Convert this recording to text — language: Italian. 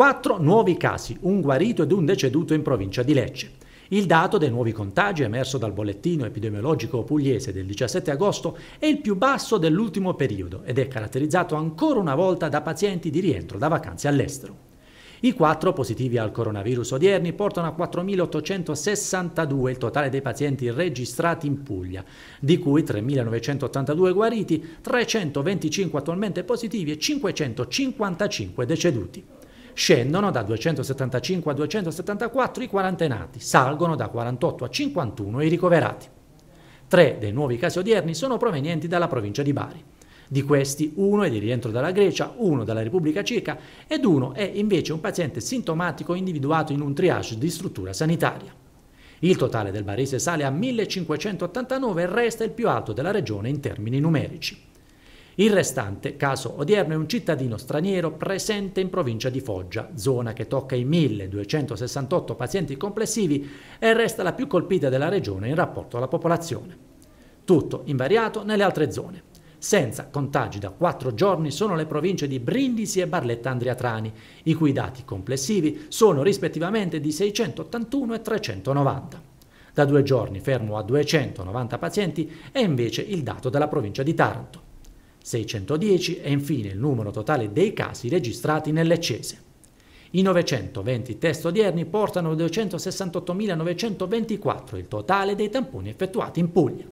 4 nuovi casi, un guarito ed un deceduto in provincia di Lecce. Il dato dei nuovi contagi emerso dal bollettino epidemiologico pugliese del 17 agosto è il più basso dell'ultimo periodo ed è caratterizzato ancora una volta da pazienti di rientro da vacanze all'estero. I quattro positivi al coronavirus odierni portano a 4.862 il totale dei pazienti registrati in Puglia, di cui 3.982 guariti, 325 attualmente positivi e 555 deceduti scendono da 275 a 274 i quarantenati, salgono da 48 a 51 i ricoverati. Tre dei nuovi casi odierni sono provenienti dalla provincia di Bari. Di questi uno è di rientro dalla Grecia, uno dalla Repubblica Ceca ed uno è invece un paziente sintomatico individuato in un triage di struttura sanitaria. Il totale del Barese sale a 1589 e resta il più alto della regione in termini numerici. Il restante, caso odierno, è un cittadino straniero presente in provincia di Foggia, zona che tocca i 1268 pazienti complessivi e resta la più colpita della regione in rapporto alla popolazione. Tutto invariato nelle altre zone. Senza contagi da quattro giorni sono le province di Brindisi e Barletta Andriatrani, i cui dati complessivi sono rispettivamente di 681 e 390. Da due giorni fermo a 290 pazienti è invece il dato della provincia di Taranto. 610 e infine il numero totale dei casi registrati nell'Eccese. I 920 test odierni portano a 268.924 il totale dei tamponi effettuati in Puglia.